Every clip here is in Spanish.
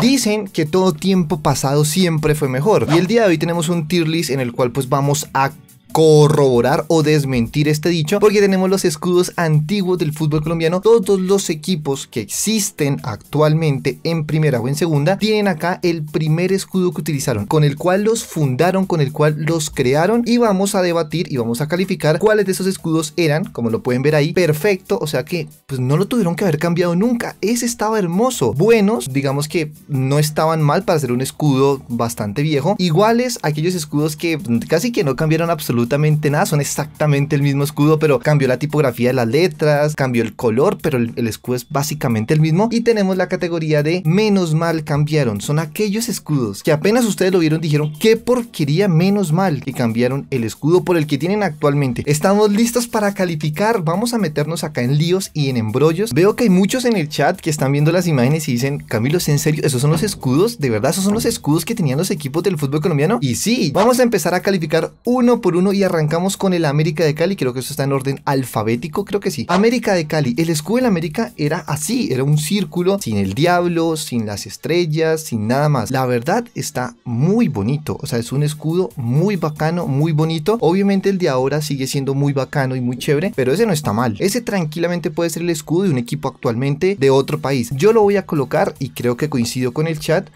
Dicen que todo tiempo pasado siempre fue mejor y el día de hoy tenemos un tier list en el cual pues vamos a corroborar o desmentir este dicho, porque tenemos los escudos antiguos del fútbol colombiano. Todos los equipos que existen actualmente en primera o en segunda tienen acá el primer escudo que utilizaron, con el cual los fundaron, con el cual los crearon y vamos a debatir y vamos a calificar cuáles de esos escudos eran, como lo pueden ver ahí, perfecto, o sea que pues no lo tuvieron que haber cambiado nunca. Ese estaba hermoso, buenos, digamos que no estaban mal para ser un escudo bastante viejo, iguales aquellos escudos que casi que no cambiaron absolutamente absolutamente nada, son exactamente el mismo escudo, pero cambió la tipografía de las letras, cambió el color, pero el, escudo es básicamente el mismo. Y tenemos la categoría de menos mal cambiaron, son aquellos escudos que apenas ustedes lo vieron dijeron, que porquería, menos mal que cambiaron el escudo por el que tienen actualmente. Estamos listos para calificar, vamos a meternos acá en líos y en embrollos. Veo que hay muchos en el chat que están viendo las imágenes y dicen, Camilo, ¿en serio? ¿Esos son los escudos? ¿De verdad esos son los escudos que tenían los equipos del fútbol colombiano? Y sí, vamos a empezar a calificar uno por uno y arrancamos con el América de Cali. Creo que eso está en orden alfabético, creo que sí. América de Cali. El escudo del América era así, era un círculo sin el diablo, sin las estrellas, sin nada más. La verdad está muy bonito, o sea, es un escudo muy bacano, muy bonito. Obviamente el de ahora sigue siendo muy bacano y muy chévere, pero ese no está mal. Ese tranquilamente puede ser el escudo de un equipo actualmente de otro país. Yo lo voy a colocar y creo que coincido con el chat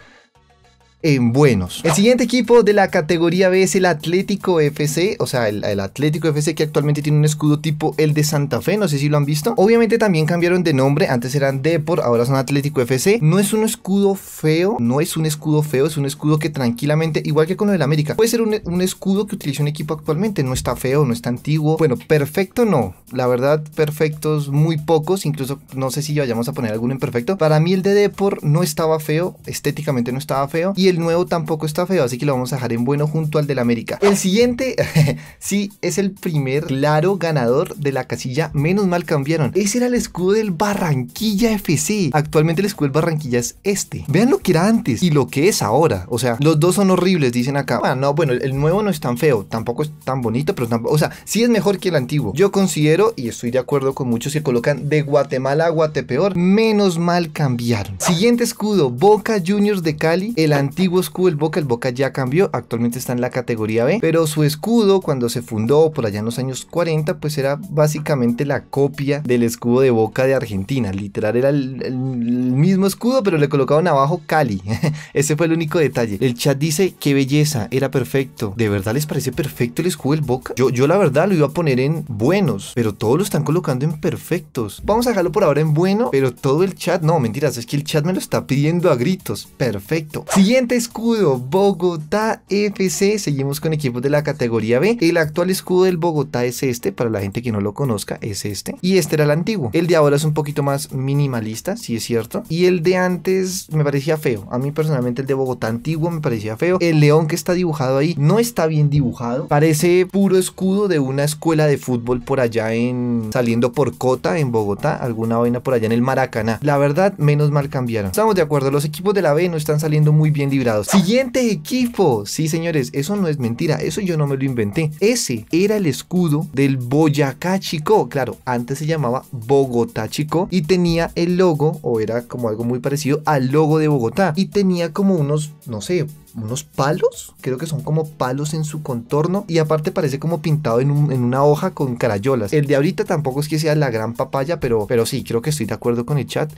en buenos. Ah. El siguiente equipo de la categoría B es el Atlético FC, o sea, el, Atlético FC que actualmente tiene un escudo tipo el de Santa Fe, no sé si lo han visto. Obviamente también cambiaron de nombre, antes eran Depor, ahora son Atlético FC. No es un escudo feo, no es un escudo feo, es un escudo que tranquilamente, igual que con lo del América, puede ser un, escudo que utiliza un equipo actualmente, no está feo, no está antiguo. Bueno, perfecto no, la verdad, perfectos muy pocos, incluso no sé si vayamos a poner alguno imperfecto. Para mí el de Depor no estaba feo, estéticamente no estaba feo, y el nuevo tampoco está feo, así que lo vamos a dejar en bueno junto al del América. El siguiente, sí, es el primer claro ganador de la casilla. Menos mal cambiaron. Ese era el escudo del Barranquilla FC. Actualmente el escudo del Barranquilla es este. Vean lo que era antes y lo que es ahora. O sea, los dos son horribles, dicen acá. Ah, no, bueno, el nuevo no es tan feo, tampoco es tan bonito, pero o sea, sí es mejor que el antiguo. Yo considero, y estoy de acuerdo con muchos que colocan de Guatemala a Guatepeor, menos mal cambiaron. Siguiente escudo, Boca Juniors de Cali, el antiguo antiguo escudo del Boca, el Boca ya cambió, actualmente está en la categoría B, pero su escudo cuando se fundó por allá en los años 40, pues era básicamente la copia del escudo de Boca de Argentina, literal era el, mismo escudo, pero le colocaban abajo Cali, ese fue el único detalle. El chat dice, qué belleza, era perfecto, ¿de verdad les parece perfecto el escudo del Boca? Yo, yo la verdad lo iba a poner en buenos, pero todos lo están colocando en perfectos. Vamos a dejarlo por ahora en bueno, pero todo el chat, no, mentiras, es que el chat me lo está pidiendo a gritos, perfecto. Siguiente escudo, Bogotá FC. Seguimos con equipos de la categoría B. El actual escudo del Bogotá es este, para la gente que no lo conozca, es este. Y este era el antiguo. El de ahora es un poquito más minimalista, si es cierto. Y el de antes me parecía feo. A mí personalmente el de Bogotá antiguo me parecía feo. El león que está dibujado ahí no está bien dibujado. Parece puro escudo de una escuela de fútbol por allá en... saliendo por Cota en Bogotá. Alguna vaina por allá en el Maracaná. La verdad, menos mal cambiaron. Estamos de acuerdo, los equipos de la B no están saliendo muy bien Ah. Siguiente equipo. Sí, señores, eso no es mentira. Eso yo no me lo inventé. Ese era el escudo del Boyacá Chico. Claro, antes se llamaba Bogotá Chico y tenía el logo, o era como algo muy parecido al logo de Bogotá. Y tenía como unos, no sé, unos palos, creo que son como palos en su contorno y aparte parece como pintado en, una hoja con carayolas. El de ahorita tampoco es que sea la gran papaya, pero, pero sí, creo que estoy de acuerdo con el chat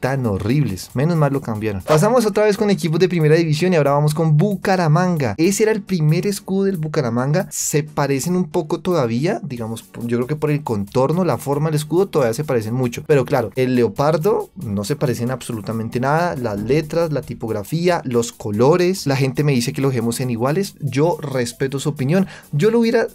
tan horribles. Menos mal lo cambiaron. Pasamos otra vez con equipos de primera división y ahora vamos con Bucaramanga. Ese era el primer escudo del Bucaramanga. Se parecen un poco todavía, digamos, yo creo que por el contorno, la forma del escudo todavía se parecen mucho. Pero claro, el leopardo no se parecen absolutamente nada. Las letras, la tipografía, los colores. La gente me dice que los dejemos en iguales. Yo respeto su opinión. Yo lo hubiera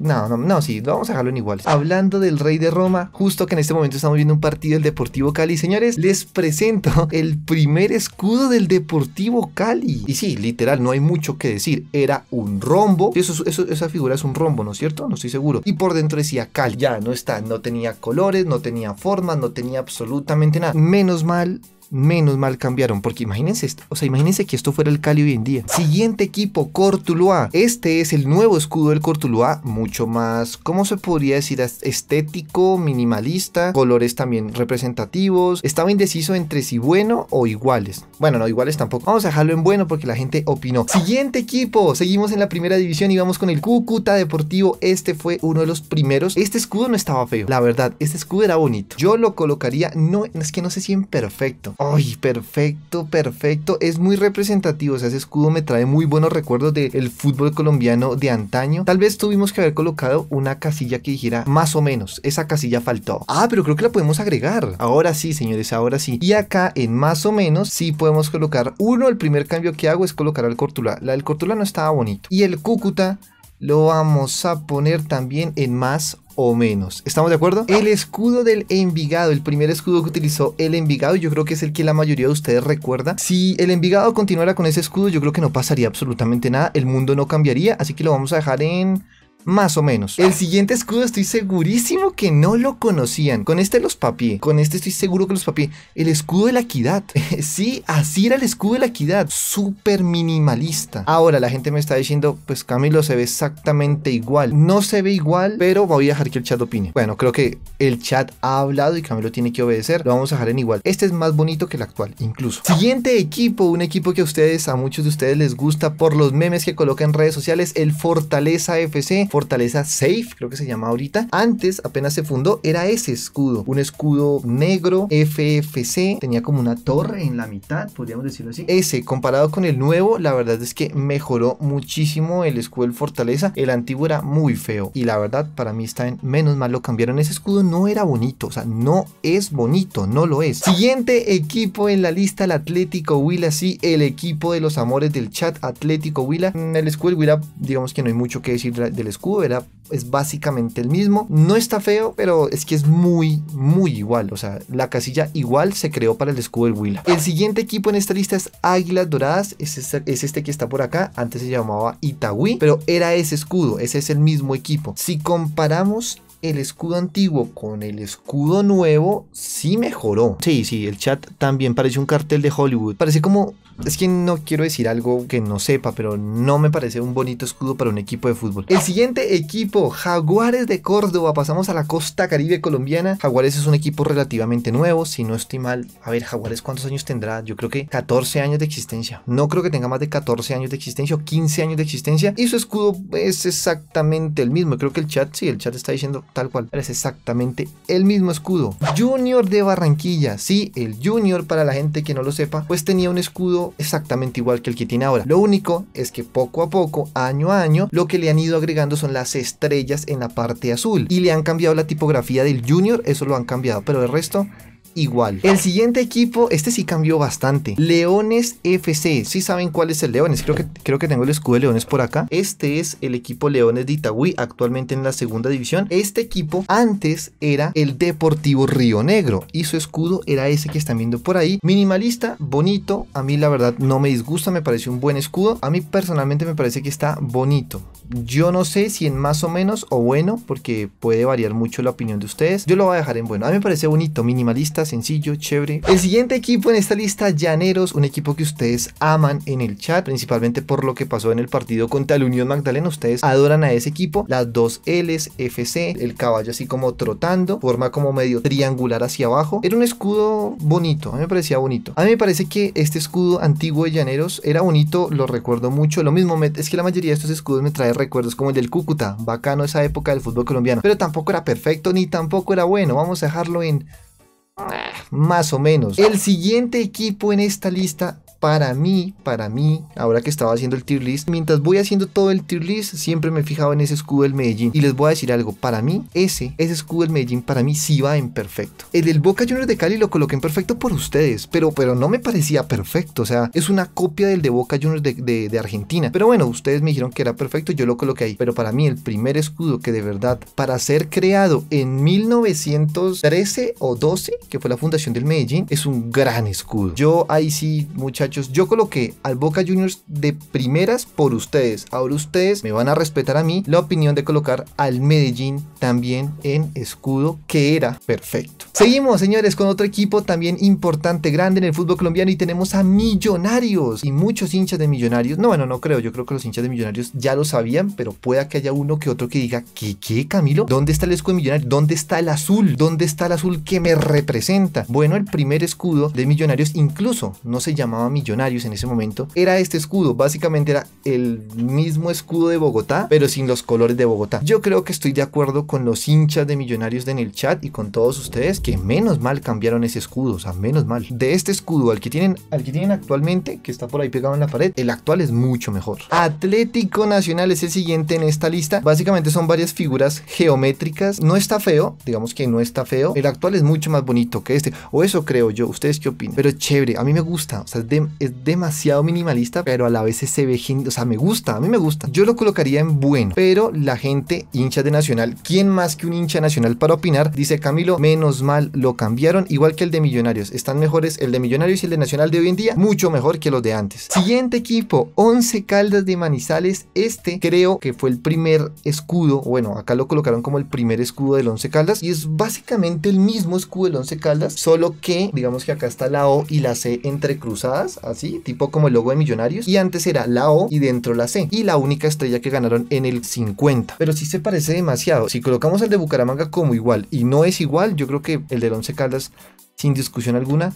no, no, no, sí, vamos a dejarlo en iguales. Hablando del rey de Roma, justo que en este momento estamos viendo un partido del Deportivo Cali, señores, les presento el primer escudo del Deportivo Cali. Y sí, literal, no hay mucho que decir, era un rombo, eso, eso, esa figura es un rombo, ¿no es cierto? No estoy seguro. Y por dentro decía Cali, ya no está, no tenía colores, no tenía forma, no tenía absolutamente nada. Menos mal menos mal cambiaron, porque imagínense esto, o sea, imagínense que esto fuera el Cali hoy en día. Siguiente equipo, Cortuluá. Este es el nuevo escudo del Cortuluá, mucho más, ¿cómo se podría decir? Estético, minimalista, colores también representativos. Estaba indeciso entre si bueno o iguales. Bueno, no, iguales tampoco. Vamos a dejarlo en bueno porque la gente opinó. Siguiente equipo, seguimos en la primera división y vamos con el Cúcuta Deportivo. Este fue uno de los primeros. Este escudo no estaba feo, la verdad, este escudo era bonito. Yo lo colocaría, no, es que no sé si en perfecto Ay, perfecto, perfecto. Es muy representativo. O sea, ese escudo me trae muy buenos recuerdos del fútbol colombiano de antaño. Tal vez tuvimos que haber colocado una casilla que dijera más o menos. Esa casilla faltó. Ah, pero creo que la podemos agregar. Ahora sí, señores, ahora sí. Y acá en más o menos sí podemos colocar uno. El primer cambio que hago es colocar al Cortula. La del Cortula no estaba bonito. Y el Cúcuta lo vamos a poner también en más o menos. ¿Estamos de acuerdo? El escudo del Envigado, el primer escudo que utilizó el Envigado, yo creo que es el que la mayoría de ustedes recuerda. Si el Envigado continuara con ese escudo, yo creo que no pasaría absolutamente nada, el mundo no cambiaría, así que lo vamos a dejar en más o menos. El siguiente escudo estoy segurísimo que no lo conocían. Con este los papié, con este estoy seguro que los papié. El escudo de la equidad. sí, así era el escudo de la equidad. Súper minimalista. Ahora la gente me está diciendo, pues Camilo se ve exactamente igual. No se ve igual, pero voy a dejar que el chat opine. Bueno, creo que el chat ha hablado y Camilo tiene que obedecer. Lo vamos a dejar en igual. Este es más bonito que el actual, incluso. Siguiente equipo, un equipo que a ustedes, a muchos de ustedes les gusta por los memes que coloca en redes sociales, el Fortaleza FC fortaleza Safe, creo que se llama ahorita. Antes, apenas se fundó, era ese escudo, un escudo negro FFC, tenía como una torre en la mitad, podríamos decirlo así. Ese, comparado con el nuevo, la verdad es que mejoró muchísimo el escudo del fortaleza. El antiguo era muy feo y la verdad para mí está en menos mal lo cambiaron. Ese escudo no era bonito, o sea, no es bonito, no lo es. Siguiente equipo en la lista, el Atlético Huila, sí, el equipo de los amores del chat Atlético Huila. En mm, el escudo Huila, digamos que no hay mucho que decir del escudo era es básicamente el mismo. No está feo, pero es que es muy, muy igual. O sea, la casilla igual se creó para el escudo del Willa El siguiente equipo en esta lista es Águilas Doradas. Este, es este, que está por acá. Antes se llamaba Itagüí, pero era ese escudo. Ese es el mismo equipo. Si comparamos el escudo antiguo con el escudo nuevo sí mejoró. Sí, sí, el chat también parece un cartel de Hollywood. Parece como es que no quiero decir algo que no sepa, pero no me parece un bonito escudo para un equipo de fútbol. El siguiente equipo, Jaguares de Córdoba. Pasamos a la costa caribe colombiana. Jaguares es un equipo relativamente nuevo, si no estoy mal. A ver, Jaguares, ¿cuántos años tendrá? Yo creo que 14 años de existencia. No creo que tenga más de 14 años de existencia o 15 años de existencia. Y su escudo es exactamente el mismo. Creo que el chat, sí, el chat está diciendo tal cual. Es exactamente el mismo escudo. Junior de Barranquilla. Sí, el Junior, para la gente que no lo sepa, pues tenía un escudo exactamente igual que el que tiene ahora. Lo único es que poco a poco, año a año, lo que le han ido agregando son las estrellas en la parte azul y le han cambiado la tipografía del Junior, eso lo han cambiado, pero el resto igual. El siguiente equipo, este sí cambió bastante. Leones FC. si saben cuál es el Leones. Creo que, creo que tengo el escudo de Leones por acá. Este es el equipo Leones de Itagüí, actualmente en la segunda división. Este equipo antes era el Deportivo Río Negro y su escudo era ese que están viendo por ahí. Minimalista, bonito. A mí la verdad no me disgusta, me parece un buen escudo. A mí personalmente me parece que está bonito. Yo no sé si en más o menos o bueno, porque puede variar mucho la opinión de ustedes. Yo lo voy a dejar en bueno. A mí me parece bonito, minimalista sencillo, chévere. El siguiente equipo en esta lista, Llaneros, un equipo que ustedes aman en el chat, principalmente por lo que pasó en el partido contra el Unión Magdalena. Ustedes adoran a ese equipo. Las dos Ls, FC, el caballo así como trotando, forma como medio triangular hacia abajo. Era un escudo bonito, a mí me parecía bonito. A mí me parece que este escudo antiguo de Llaneros era bonito, lo recuerdo mucho. Lo mismo, es que la mayoría de estos escudos me trae recuerdos como el del Cúcuta, bacano esa época del fútbol colombiano. Pero tampoco era perfecto ni tampoco era bueno. Vamos a dejarlo en Ah. Más o menos. El siguiente equipo en esta lista para mí, para mí, ahora que estaba haciendo el tier list, mientras voy haciendo todo el tier list, siempre me he fijado en ese escudo del Medellín. Y les voy a decir algo, para mí, ese, ese escudo del Medellín, para mí sí va en perfecto. El del Boca Juniors de Cali lo coloqué en perfecto por ustedes, pero, pero no me parecía perfecto. O sea, es una copia del de Boca Juniors de, de Argentina. Pero bueno, ustedes me dijeron que era perfecto, yo lo coloqué ahí. Pero para mí, el primer escudo que de verdad, para ser creado en 1913 o 12, que fue la fundación del Medellín, es un gran escudo. Yo ahí sí, muchachos yo coloqué al Boca Juniors de primeras por ustedes. Ahora ustedes me van a respetar a mí la opinión de colocar al Medellín también en escudo, que era perfecto. Seguimos, señores, con otro equipo también importante, grande en el fútbol colombiano y tenemos a Millonarios y muchos hinchas de Millonarios. No, bueno, no creo, yo creo que los hinchas de Millonarios ya lo sabían, pero pueda que haya uno que otro que diga, ¿qué, qué, Camilo? ¿Dónde está el escudo de Millonarios? ¿Dónde está el azul? ¿Dónde está el azul que me representa? Bueno, el primer escudo de Millonarios incluso no se llamaba Millonarios Millonarios en ese momento, era este escudo. Básicamente era el mismo escudo de Bogotá, pero sin los colores de Bogotá. Yo creo que estoy de acuerdo con los hinchas de Millonarios en el chat y con todos ustedes que menos mal cambiaron ese escudo, o sea, menos mal. De este escudo al que tienen, al que tienen actualmente, que está por ahí pegado en la pared, el actual es mucho mejor. Atlético Nacional es el siguiente en esta lista. Básicamente son varias figuras geométricas. No está feo, digamos que no está feo. El actual es mucho más bonito que este, o eso creo yo. ¿Ustedes qué opinan? Pero chévere, a mí me gusta, o sea, de, es demasiado minimalista, pero a la vez se ve, o sea, me gusta, a mí me gusta. Yo lo colocaría en bueno, pero la gente hincha de Nacional, ¿quién más que un hincha nacional para opinar? Dice Camilo, menos mal, lo cambiaron, igual que el de Millonarios. Están mejores el de Millonarios y el de Nacional de hoy en día, mucho mejor que los de antes. Siguiente equipo, 11 Caldas de Manizales. Este creo que fue el primer escudo, bueno, acá lo colocaron como el primer escudo del 11 Caldas y es básicamente el mismo escudo del 11 Caldas, solo que digamos que acá está la O y la C entrecruzadas, así, tipo como el logo de Millonarios. Y antes era la O y dentro la C. Y la única estrella que ganaron en el 50. Pero si se parece demasiado. Si colocamos el de Bucaramanga como igual y no es igual, yo creo que el del Once Caldas, sin discusión alguna,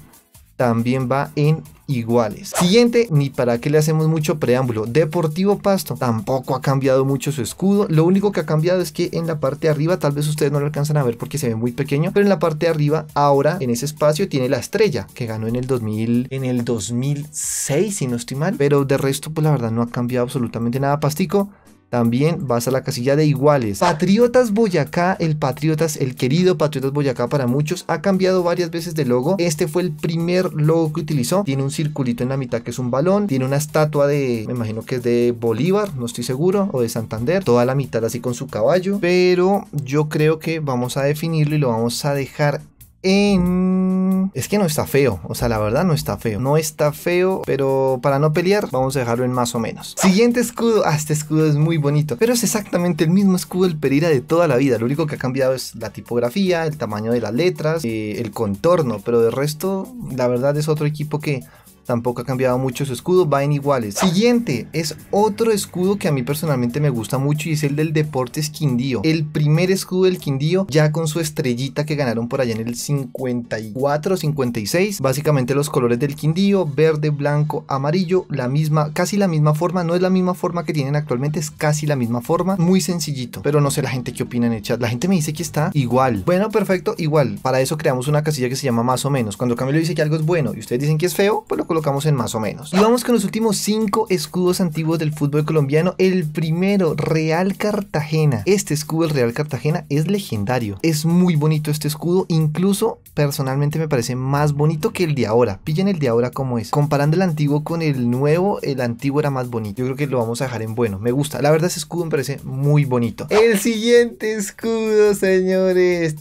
también va en iguales. Siguiente, ni para qué le hacemos mucho preámbulo. Deportivo Pasto tampoco ha cambiado mucho su escudo. Lo único que ha cambiado es que en la parte de arriba, tal vez ustedes no lo alcanzan a ver porque se ve muy pequeño, pero en la parte de arriba, ahora en ese espacio tiene la estrella que ganó en el 2000, en el 2006, si no estoy mal. Pero de resto, pues la verdad no ha cambiado absolutamente nada. Pastico, también vas a la casilla de iguales. Patriotas Boyacá, el Patriotas, el querido Patriotas Boyacá para muchos, ha cambiado varias veces de logo. Este fue el primer logo que utilizó. Tiene un circulito en la mitad que es un balón. Tiene una estatua de, me imagino que es de Bolívar, no estoy seguro, o de Santander. Toda la mitad así con su caballo. Pero yo creo que vamos a definirlo y lo vamos a dejar es que no está feo, o sea, la verdad no está feo. No está feo, pero para no pelear vamos a dejarlo en más o menos. Siguiente escudo, ah, este escudo es muy bonito, pero es exactamente el mismo escudo del Pereira de toda la vida. Lo único que ha cambiado es la tipografía, el tamaño de las letras, eh, el contorno, pero de resto, la verdad es otro equipo que Tampoco ha cambiado mucho su escudo, va en iguales. Siguiente, es otro escudo que a mí personalmente me gusta mucho y es el del Deportes Quindío. El primer escudo del Quindío ya con su estrellita que ganaron por allá en el 54, 56. Básicamente los colores del Quindío, verde, blanco, amarillo, la misma, casi la misma forma. No es la misma forma que tienen actualmente, es casi la misma forma. Muy sencillito, pero no sé la gente qué opina en el chat. La gente me dice que está igual. Bueno, perfecto, igual. Para eso creamos una casilla que se llama más o menos. Cuando Camilo dice que algo es bueno y ustedes dicen que es feo, pues lo colocamos en más o menos. Y vamos con los últimos cinco escudos antiguos del fútbol colombiano. El primero, Real Cartagena. Este escudo el Real Cartagena es legendario. Es muy bonito este escudo, incluso personalmente me parece más bonito que el de ahora. Pillen el de ahora como es. Comparando el antiguo con el nuevo, el antiguo era más bonito. Yo creo que lo vamos a dejar en bueno. Me gusta. La verdad ese escudo me parece muy bonito. El siguiente escudo, señores.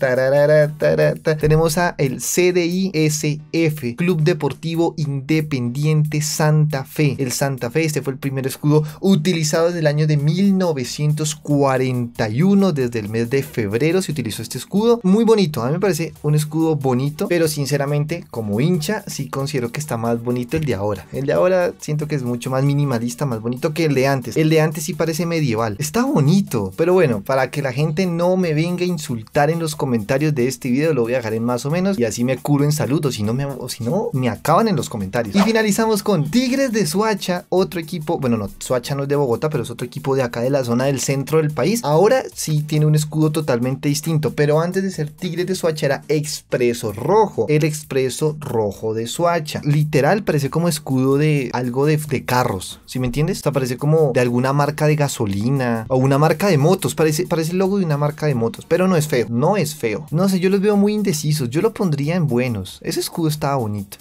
Tenemos a el CDISF, Club Deportivo Independiente pendiente Santa Fe. El Santa Fe, este fue el primer escudo utilizado desde el año de 1941, desde el mes de febrero se utilizó este escudo. Muy bonito, a ¿eh? mí me parece un escudo bonito, pero sinceramente como hincha sí considero que está más bonito el de ahora. El de ahora siento que es mucho más minimalista, más bonito que el de antes. El de antes sí parece medieval. Está bonito, pero bueno, para que la gente no me venga a insultar en los comentarios de este video, lo voy a dejar en más o menos y así me curo en saludos si no me, o si no, me acaban en los comentarios. Y finalizamos con Tigres de Suacha, otro equipo, bueno, no, Suacha no es de Bogotá, pero es otro equipo de acá de la zona del centro del país. Ahora sí tiene un escudo totalmente distinto, pero antes de ser Tigres de Suacha era Expreso Rojo, el Expreso Rojo de Suacha. Literal, parece como escudo de algo de, carros, ¿sí me entiendes? O sea, parece como de alguna marca de gasolina o una marca de motos, parece, parece el logo de una marca de motos, pero no es feo, no es feo. No sé, yo los veo muy indecisos, yo lo pondría en buenos. Ese escudo estaba bonito.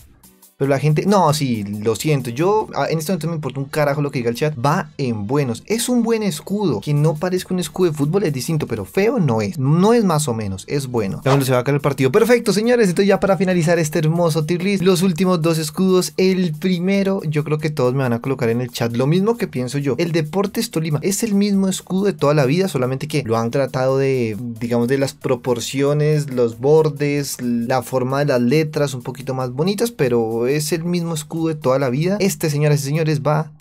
Pero la gente, no, sí, lo siento. Yo ah, en este momento me importa un carajo lo que diga el chat. Va en buenos. Es un buen escudo. Que no parezca un escudo de fútbol es distinto, pero feo no es. No es más o menos, es bueno. Vamos, se va a caer el partido. Perfecto, señores. Esto ya para finalizar este hermoso tier list, los últimos dos escudos. El primero, yo creo que todos me van a colocar en el chat lo mismo que pienso yo. El Deportes Tolima es el mismo escudo de toda la vida, solamente que lo han tratado de, digamos, de las proporciones, los bordes, la forma de las letras un poquito más bonitas, pero es el mismo escudo de toda la vida, este, señoras y señores, va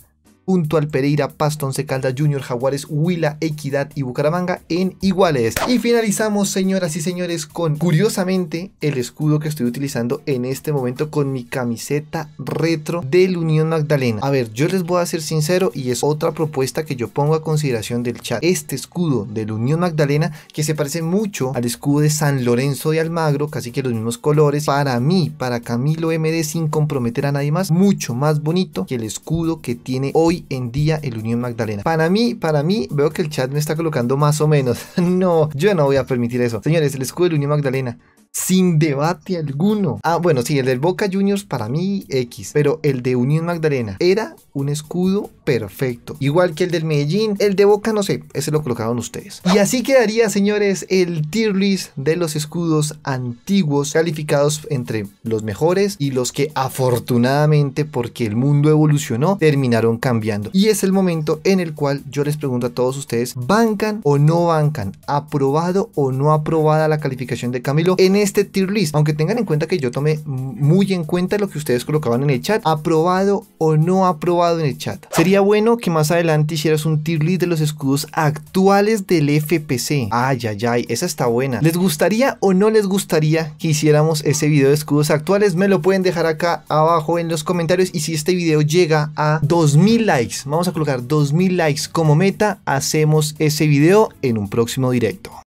junto al Pereira, Pastón, Once Junior, Jaguares, Huila, Equidad y Bucaramanga en iguales. Y finalizamos, señoras y señores, con curiosamente el escudo que estoy utilizando en este momento con mi camiseta retro del Unión Magdalena. A ver, yo les voy a ser sincero y es otra propuesta que yo pongo a consideración del chat. Este escudo del Unión Magdalena que se parece mucho al escudo de San Lorenzo de Almagro, casi que los mismos colores. Para mí, para Camilo MD, sin comprometer a nadie más, mucho más bonito que el escudo que tiene hoy en día el Unión Magdalena. Para mí, para mí, veo que el chat me está colocando más o menos. no, yo no voy a permitir eso. Señores, el escudo del Unión Magdalena sin debate alguno. Ah, bueno, sí, el del Boca Juniors para mí X, pero el de Unión Magdalena era un escudo perfecto. Igual que el del Medellín, el de Boca no sé, ese lo colocaron ustedes. Y así quedaría, señores, el tier list de los escudos antiguos calificados entre los mejores y los que afortunadamente porque el mundo evolucionó terminaron cambiando. Y es el momento en el cual yo les pregunto a todos ustedes, ¿bancan o no bancan? ¿Aprobado o no aprobada la calificación de Camilo en este tier list? Aunque tengan en cuenta que yo tomé muy en cuenta lo que ustedes colocaban en el chat, ¿aprobado o no aprobado en el chat? Sería bueno que más adelante hicieras un tier list de los escudos actuales del FPC. Ay, ay, ay, esa está buena. ¿Les gustaría o no les gustaría que hiciéramos ese video de escudos actuales? Me lo pueden dejar acá abajo en los comentarios. Y si este video llega a 2000 likes, vamos a colocar 2000 likes como meta, hacemos ese video en un próximo directo.